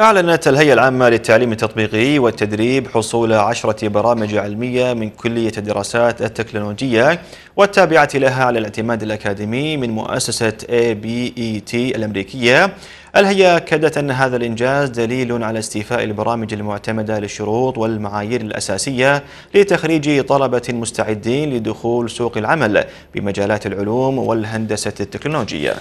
أعلنت الهيئة العامة للتعليم التطبيقي والتدريب حصول عشرة برامج علمية من كلية الدراسات التكنولوجية والتابعة لها على الاعتماد الأكاديمي من مؤسسة ABET الأمريكية الهيئة كدت أن هذا الإنجاز دليل على استيفاء البرامج المعتمدة للشروط والمعايير الأساسية لتخريج طلبة مستعدين لدخول سوق العمل بمجالات العلوم والهندسة التكنولوجية